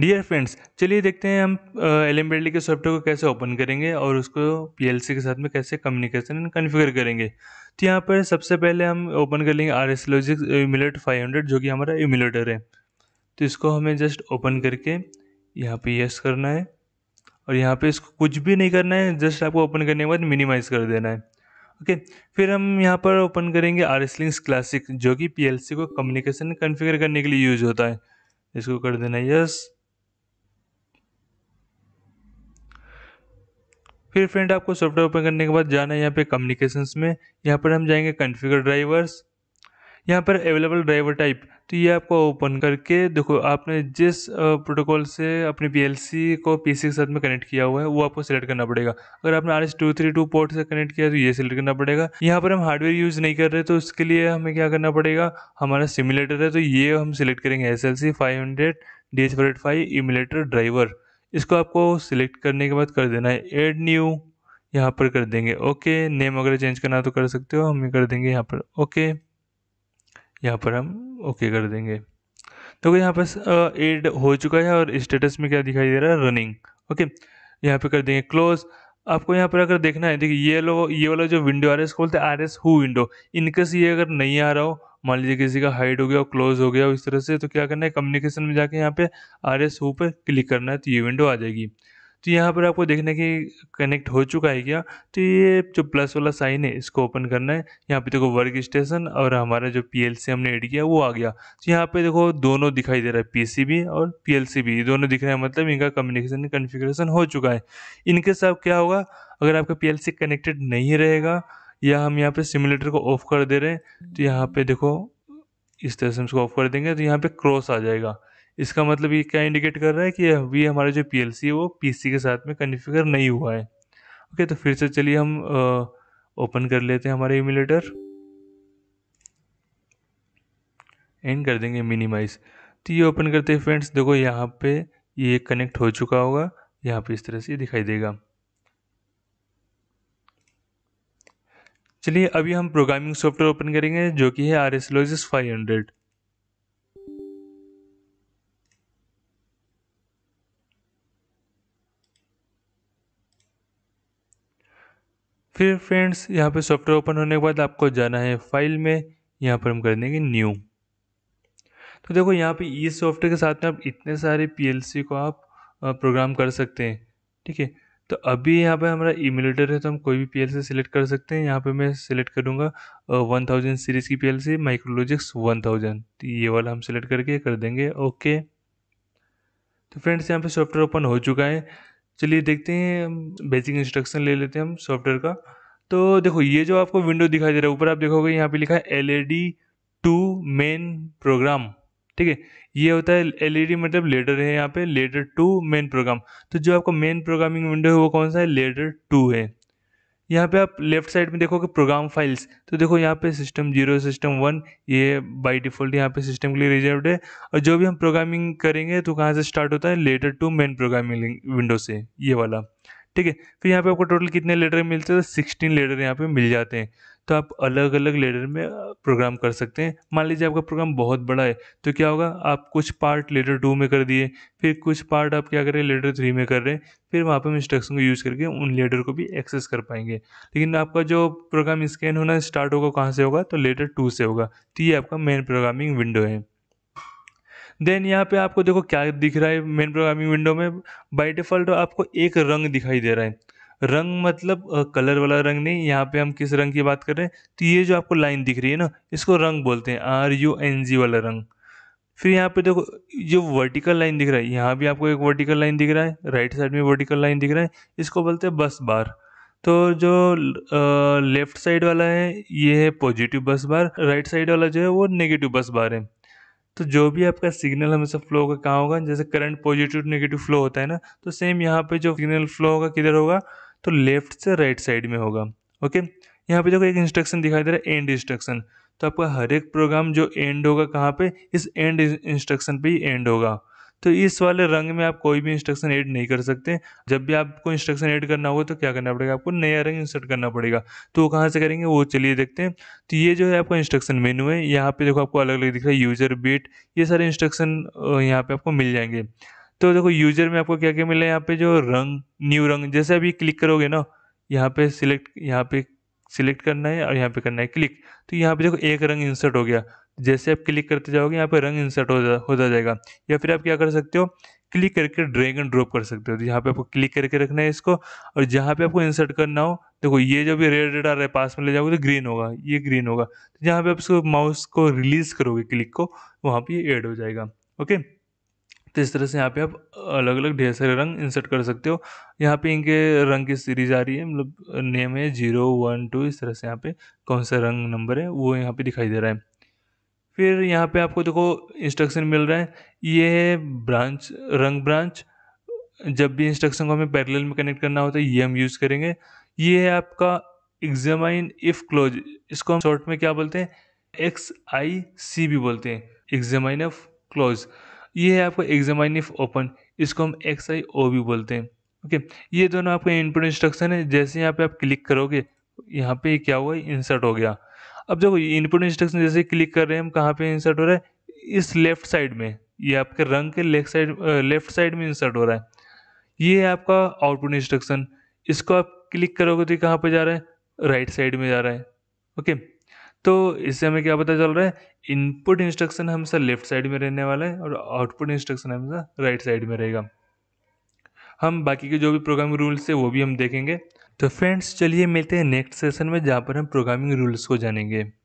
dear friends चलिए देखते हैं हम एम के सॉफ्टवेयर को कैसे ओपन करेंगे और उसको पी के साथ में कैसे कम्युनिकेशन कन्फिगर करेंगे तो यहाँ पर सबसे पहले हम ओपन कर लेंगे R S logic emulate five hundred जो कि हमारा इम्यूलेटर है तो इसको हमें जस्ट ओपन करके यहाँ पे यस करना है और यहाँ पे इसको कुछ भी नहीं करना है जस्ट आपको ओपन करने के बाद मिनिमाइज़ कर देना है ओके फिर हम यहाँ पर ओपन करेंगे आर एस लिंक्स क्लासिक जो कि पी को कम्युनिकेशन कन्फिगर करने के लिए यूज होता है इसको कर देना यस फिर फ्रेंड आपको सॉफ्टवेयर ओपन करने के बाद जाना है यहाँ पे कम्युनिकेशन में यहाँ पर हम जाएंगे कन्फिगर ड्राइवर्स यहाँ पर अवेलेबल ड्राइवर टाइप तो ये आपको ओपन करके देखो आपने जिस प्रोटोकॉल से अपने पीएलसी को पीसी के साथ में कनेक्ट किया हुआ है वो आपको सेलेक्ट करना पड़ेगा अगर आपने R S two three two port से कनेक्ट किया तो ये सिलेक्ट करना पड़ेगा यहाँ पर हम हार्डवेयर यूज़ नहीं कर रहे तो उसके लिए हमें क्या करना पड़ेगा हमारा सिमुलेटर है तो ये हम सिलेक्ट करेंगे S L C five hundred D H four eight five emulator driver इसको आपको सिलेक्ट करने के बाद कर देना है एड न्यू यहाँ पर कर देंगे ओके नेम अगर चेंज करना तो कर सकते हो हम कर देंगे यहाँ पर ओके यहाँ पर हम ओके कर देंगे तो यहाँ पर एड हो चुका है और स्टेटस में क्या दिखाई दे रहा है रनिंग ओके यहाँ पर कर देंगे क्लोज आपको यहाँ पर अगर देखना है देखिए ये लो ये वाला जो विंडो आ रहा है इसको बोलते हैं R S who window in case ये अगर नहीं आ रहा हो मान लीजिए किसी का हाइड हो गया और क्लोज हो गया इस तरह से तो क्या करना है कम्युनिकेशन में जाके यहाँ पे आर एस ओ पर क्लिक करना है तो ये विंडो आ जाएगी तो यहाँ पर आपको देखना कि कनेक्ट हो चुका है क्या तो ये जो प्लस वाला साइन है इसको ओपन करना है यहाँ पे देखो वर्क स्टेशन और हमारा जो पी हमने ऐड किया वो आ गया तो यहाँ पे देखो दोनों दिखाई दे रहा है पी भी और पी भी दोनों दिख रहे हैं मतलब इनका कम्युनिकेशन कन्फिग्रेशन हो चुका है इनके साथ क्या होगा अगर आपका पी कनेक्टेड नहीं रहेगा या हम यहाँ पे सिमुलेटर को ऑफ कर दे रहे हैं तो यहाँ पे देखो इस तरह से हम इसको ऑफ कर देंगे तो यहाँ पे क्रॉस आ जाएगा इसका मतलब ये क्या इंडिकेट कर रहा है कि अभी हमारा जो पी है वो पी के साथ में कन्फिगर नहीं हुआ है ओके तो फिर से चलिए हम ओपन कर लेते हैं हमारे इम्यूलेटर एंड कर देंगे मिनिमाइज तो ये ओपन करते हैं फ्रेंड्स देखो यहाँ पे ये कनेक्ट हो चुका होगा यहाँ पे इस तरह से दिखाई देगा चलिए अभी हम प्रोग्रामिंग सॉफ्टवेयर ओपन करेंगे जो कि है R S logix five hundred फिर फ्रेंड्स यहाँ पे सॉफ्टवेयर ओपन होने के बाद आपको जाना है फाइल में यहाँ पर हम कर देंगे न्यू तो देखो यहाँ पे ई सॉफ्टवेयर के साथ में आप इतने सारे पीएलसी को आप प्रोग्राम कर सकते हैं ठीक है तो अभी यहाँ पे हमारा इम्यूलेटर है तो हम कोई भी पी से सिलेक्ट कर सकते हैं यहाँ पे मैं सिलेक्ट करूँगा वन थाउजेंड सीरीज़ की पी से माइक्रोलॉजिक्स वन थाउजेंड तो ये वाला हम सिलेक्ट करके कर देंगे ओके तो फ्रेंड्स यहाँ पे सॉफ्टवेयर ओपन हो चुका है चलिए देखते हैं बेसिक इंस्ट्रक्शन ले लेते हैं हम सॉफ्टवेयर का तो देखो ये जो आपको विंडो दिखाई दे रहा है ऊपर आप देखोगे यहाँ पे लिखा है एल टू मेन प्रोग्राम ठीक है ये होता है एलईडी e मतलब लेडर है यहाँ पे लेडर टू मेन प्रोग्राम तो जो आपका मेन प्रोग्रामिंग विंडो है वो कौन सा है लेडर टू है यहाँ पे आप लेफ्ट साइड में देखोगे प्रोग्राम फाइल्स तो देखो यहाँ पे सिस्टम जीरो सिस्टम वन ये बाय डिफ़ॉल्ट यहाँ पे सिस्टम के लिए रिजर्व है और जो भी हम प्रोग्रामिंग करेंगे तो कहाँ से स्टार्ट होता है later to main programming window से ये वाला ठीक है फिर यहाँ पे आपको टोटल कितने लेटर मिलते हैं सिक्सटीन तो लेटर यहाँ पे मिल जाते हैं तो आप अलग अलग लेडर में प्रोग्राम कर सकते हैं मान लीजिए आपका प्रोग्राम बहुत बड़ा है तो क्या होगा आप कुछ पार्ट लेडर टू में कर दिए फिर कुछ पार्ट आप क्या कर रहे हैं लेडर थ्री में कर रहे हैं फिर वहाँ पर हम इंस्ट्रक्शन को यूज़ करके उन लेडर को भी एक्सेस कर पाएंगे लेकिन आपका जो प्रोग्राम स्कैन होना स्टार्ट होगा कहाँ से होगा तो लेडर टू से होगा तो ये आपका मेन प्रोग्रामिंग विंडो है देन यहाँ पे आपको देखो क्या दिख रहा है मेन प्रोग्रामिंग विंडो में बाई डिफ़ॉल्ट आपको एक रंग दिखाई दे रहा है रंग मतलब कलर वाला रंग नहीं यहाँ पे हम किस रंग की बात कर रहे हैं तो ये जो आपको लाइन दिख रही है ना इसको रंग बोलते हैं आर यू एन जी वाला रंग फिर यहाँ पे देखो जो वर्टिकल लाइन दिख रहा है यहाँ भी आपको एक वर्टिकल लाइन दिख रहा है राइट साइड में वर्टिकल लाइन दिख रहा है इसको बोलते हैं बस बार तो जो लेफ़्ट साइड वाला है ये है पॉजिटिव बस बार राइट साइड वाला जो है वो नेगेटिव बस बार है तो जो भी आपका सिग्नल हमेशा फ्लो होगा कहाँ होगा जैसे करंट पॉजिटिव नेगेटिव फ्लो होता है ना तो सेम यहाँ पे जो सिग्नल फ्लो होगा किधर होगा तो लेफ्ट से राइट साइड में होगा ओके यहाँ पे देखो एक इंस्ट्रक्शन दिखाई दे रहा है एंड इंस्ट्रक्शन तो आपका हर एक प्रोग्राम जो एंड होगा कहाँ पे इस एंड इंस्ट्रक्शन पे ही एंड होगा तो इस वाले रंग में आप कोई भी इंस्ट्रक्शन ऐड नहीं कर सकते जब भी आपको इंस्ट्रक्शन ऐड करना होगा तो क्या करना पड़ेगा आपको नया रंग इंसर्ट करना पड़ेगा तो वो कहाँ से करेंगे वो चलिए देखते हैं तो ये जो है आपका इंस्ट्रक्शन मेनू है यहाँ पे देखो आपको अलग अलग दिख रहा है यूजर बीट ये सारे इंस्ट्रक्शन यहाँ पे आपको मिल जाएंगे तो देखो यूजर में आपको क्या क्या मिला है यहाँ पे जो रंग न्यू रंग जैसे अभी क्लिक करोगे ना यहाँ पे सिलेक्ट यहाँ पे सिलेक्ट करना है और यहाँ पे करना है क्लिक तो यहाँ पे देखो एक रंग इंसर्ट हो गया जैसे आप क्लिक करते जाओगे यहाँ पे रंग इंसर्ट हो जा, होता जाएगा या फिर आप क्या कर सकते हो क्लिक करके ड्रैग एंड ड्रॉप कर सकते हो तो यहाँ पे आपको क्लिक करके रखना है इसको और जहाँ पे आपको इंसर्ट करना हो देखो ये जो भी रेड रेड आ रहा है पास में ले जाओगे तो ग्रीन होगा ये ग्रीन होगा तो जहाँ पे आप इसको माउस को रिलीज़ करोगे क्लिक को वहाँ पर ये एड हो जाएगा ओके तो इस तरह से यहाँ पे आप अलग अलग ढेर सारे रंग इंसर्ट कर सकते हो यहाँ पे इनके रंग की सीरीज आ रही है मतलब नेम है जीरो वन टू इस तरह से यहाँ पे कौन सा रंग नंबर है वो यहाँ पे दिखाई दे रहा है फिर यहाँ पे आपको देखो इंस्ट्रक्शन मिल रहा है ये है ब्रांच रंग ब्रांच जब भी इंस्ट्रक्शन को हमें पैरेलल में कनेक्ट करना होता है ये हम यूज़ करेंगे ये है आपका एग्जामाइन इफ क्लोज इसको हम शॉर्ट में क्या बोलते हैं एक्स आई सी भी बोलते हैं एग्जामाइन ऑफ क्लोज ये है आपका एग्जामाइनिफ ओपन इसको हम एक्स आई ओ भी बोलते हैं ओके ये दोनों आपका इनपुट इंस्ट्रक्शन है जैसे यहाँ पे आप क्लिक करोगे यहाँ पे क्या हुआ इंसर्ट हो गया अब देखो इनपुट इंस्ट्रक्शन जैसे क्लिक कर रहे हैं हम कहाँ पे इंसर्ट हो रहा है इस लेफ्ट साइड में ये आपके रंग के लेफ्ट साइड लेफ्ट साइड में इंसर्ट हो रहा है ये है आपका आउटपुट इंस्ट्रक्शन इसको आप क्लिक करोगे तो कहाँ पर जा रहा है राइट right साइड में जा रहा है ओके तो इससे हमें क्या पता चल रहा है इनपुट इंस्ट्रक्शन हमेशा लेफ्ट साइड में रहने वाला है और आउटपुट इंस्ट्रक्शन हमेशा राइट साइड में रहेगा हम बाकी के जो भी प्रोग्रामिंग रूल्स है वो भी हम देखेंगे तो फ्रेंड्स चलिए मिलते हैं नेक्स्ट सेशन में जहाँ पर हम प्रोग्रामिंग रूल्स को जानेंगे